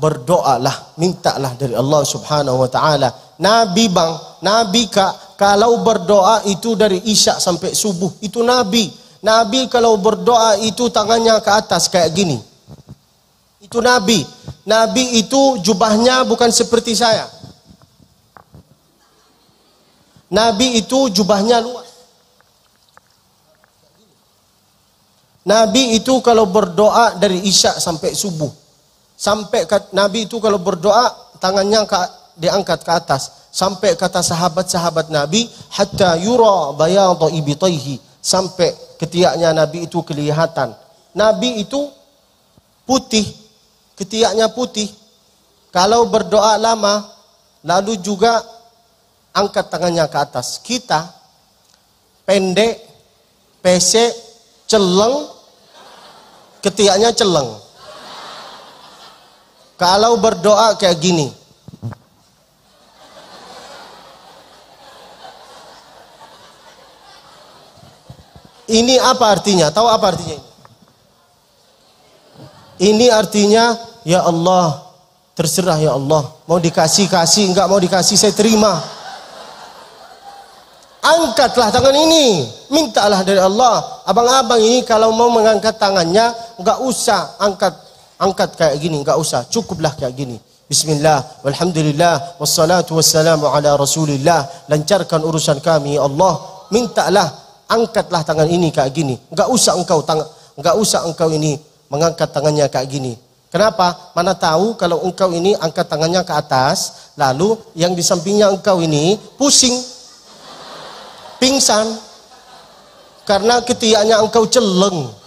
berdoalah, mintalah dari Allah Subhanahu wa taala. Nabi bang, nabi Kak, kalau berdoa itu dari isya sampai subuh, itu nabi. Nabi kalau berdoa itu tangannya ke atas kayak gini. Itu nabi. Nabi itu jubahnya bukan seperti saya. Nabi itu jubahnya luas. Nabi itu kalau berdoa dari isya sampai subuh. Sampai Nabi itu kalau berdoa tangannya ke, diangkat ke atas. Sampai kata sahabat-sahabat Nabi, hatta yura bayadu ibitaihi. Sampai ketiaknya Nabi itu kelihatan. Nabi itu putih, ketiaknya putih. Kalau berdoa lama, lalu juga angkat tangannya ke atas. Kita pendek, pesek, celeng, ketiaknya celeng. Kalau berdoa kayak gini. Ini apa artinya? Tahu apa artinya ini? Ini artinya ya Allah, terserah ya Allah. Mau dikasih-kasih, enggak mau dikasih saya terima. Angkatlah tangan ini, mintalah dari Allah. Abang-abang ini kalau mau mengangkat tangannya, enggak usah angkat angkat kayak gini, enggak usah, cukuplah kayak gini. Bismillah, walhamdulillah, wassalatu wassalamu ala rasulillah. Lancarkan urusan kami, ya Allah. Mintalah, angkatlah tangan ini kayak gini. Enggak usah engkau enggak usah engkau ini mengangkat tangannya kayak gini. Kenapa? Mana tahu kalau engkau ini angkat tangannya ke atas, lalu yang di sampingnya engkau ini pusing, pingsan, karena ketiaknya engkau celeng.